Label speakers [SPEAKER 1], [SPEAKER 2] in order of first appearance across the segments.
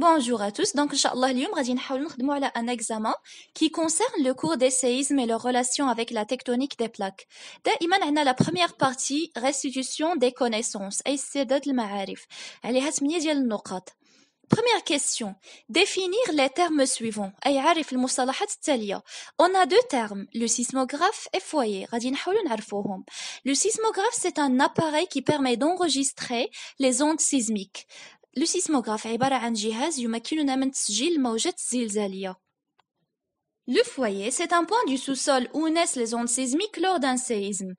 [SPEAKER 1] Bonjour à tous. Donc, Inch'Allah, aujourd'hui, nous allons un examen qui concerne le cours des séismes et leur relation avec la tectonique des plaques. on a la première partie restitution des connaissances Première question. Définir les termes suivants. On a deux termes, le sismographe et foyer. de les connaître. Le sismographe, c'est un appareil qui permet d'enregistrer les ondes sismiques. لو سيسموغراف عبارة عن جهاز يمكننا من تسجيل الموجات الزلزالية. لو فوايي سي ان بوان دو سو سول او ناس لي زون سيزميك لور دان سيزم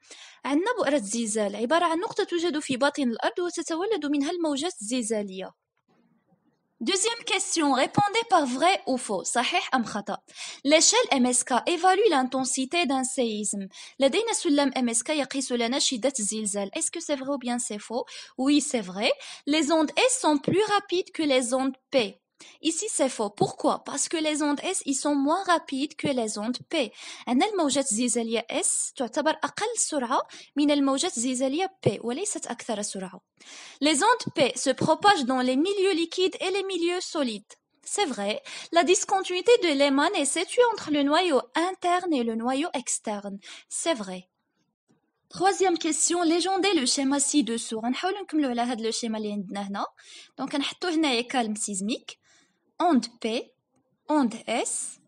[SPEAKER 1] عندنا بؤرة زلزال عبارة عن نقطة توجد في باطن الأرض وتتولد منها الموجات الزلزالية. Deuxième question, répondez par vrai ou faux. Sahih, amkhata. L'échelle MSK évalue l'intensité d'un séisme. MSK Est-ce que c'est vrai ou bien c'est faux? Oui, c'est vrai. Les ondes S sont plus rapides que les ondes P. Ici, c'est faux. Pourquoi Parce que les ondes S, ils sont moins rapides que les ondes P. S P Les ondes P se propagent dans les milieux liquides et les milieux solides. C'est vrai, la discontinuité de l'éman est située entre le noyau interne et le noyau externe. C'est vrai. Troisième question, légendez le schéma ci-dessous. On va le schéma Donc, on va calme sismique onde P, onde S,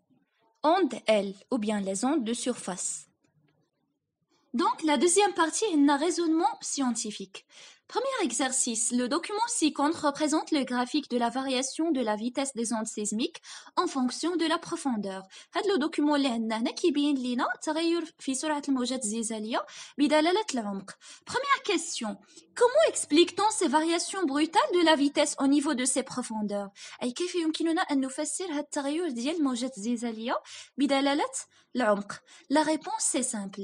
[SPEAKER 1] onde L, ou bien les ondes de surface. Donc, la deuxième partie est un raisonnement scientifique. Premier exercice, le document ci-contre représente le graphique de la variation de la vitesse des ondes sismiques en fonction de la profondeur. le هذا لو دوكيمون اللي عندنا هنا كيبين لينا التغير في سرعة الموجات de la profondeur. Première question, comment explique-t-on ces variations brutales de la vitesse au niveau de ces profondeurs أي كيف يمكننا أن نفسر هذا التغير ديال الموجات de la العمق؟ La réponse est simple.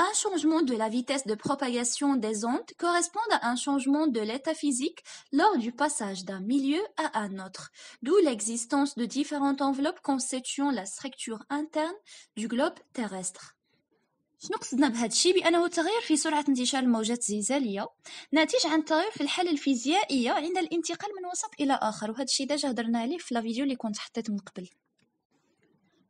[SPEAKER 1] Un changement de la vitesse de propagation des ondes correspond à un changement de l'état physique lors du passage d'un milieu à un autre, d'où l'existence de différentes enveloppes constituant la structure interne du globe terrestre. شنو قصدنا بهذا الشيء بانه تغير في سرعه انتشار الموجات الزلزاليه ناتج عن تغير في الحاله الفيزيائيه عند الانتقال من وسط الى اخر وهذا الشيء ديجا هضرنا عليه في لا فيديو اللي كنت حطيت من قبل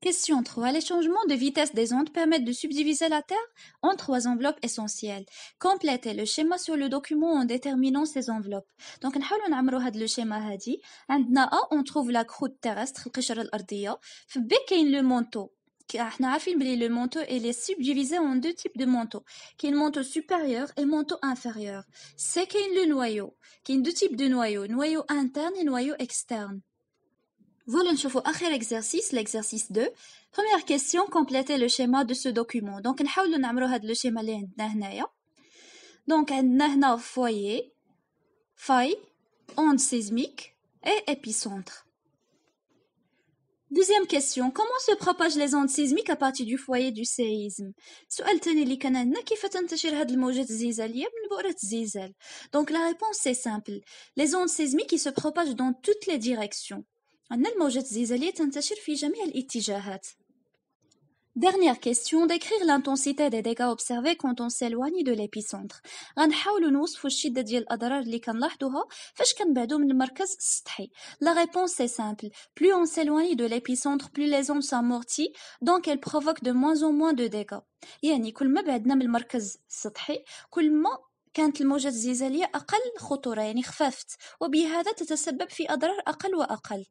[SPEAKER 1] Question 3. Les changements de vitesse des ondes permettent de subdiviser la Terre en trois enveloppes essentielles. Complétez le schéma sur le document en déterminant ces enveloppes. Donc, on va le schéma. A, on trouve la croûte terrestre, le B, le manteau. Le manteau il est subdivisé en deux types de manteaux, qui est le manteau supérieur et le manteau inférieur. C'est le noyau, qui est deux types de noyaux, noyau interne et noyau externe. Voilà, un autre exercice, l'exercice 2. Première question, complétez le schéma de ce document. Donc نحاولوا نعمروا هذا le schéma اللي عندنا هنايا. Donc عندنا هنا foyer, faille, onde sismique et épicentre. Deuxième question, comment se propagent les ondes sismiques à partir du foyer du séisme اللي كان عندنا كيف تنتشر الموجات الزلزالية من بؤرة الزلزال Donc la réponse est simple. Les ondes sismiques qui se propagent dans toutes les directions. أن الموجة الزلزالية تنتشر في جميع الاتجاهات. Dernière question, décrire l'intensité des dégâts observés quand on s'éloigne de l'épicentre. غنحاولوا نوصفوا الشدة ديال الأضرار اللي كنلاحظوها فاش كنبعدوا من المركز السطحي. La réponse est simple. Plus on s'éloigne de l'épicentre, plus les ondes s'amortissent, donc elles provoquent de moins en moins de dégâts. يعني كل ما بعدنا من المركز السطحي كل ما كانت الموجة الزلزالية أقل خطورة يعني خففت وبهذا تتسبب في أضرار أقل وأقل.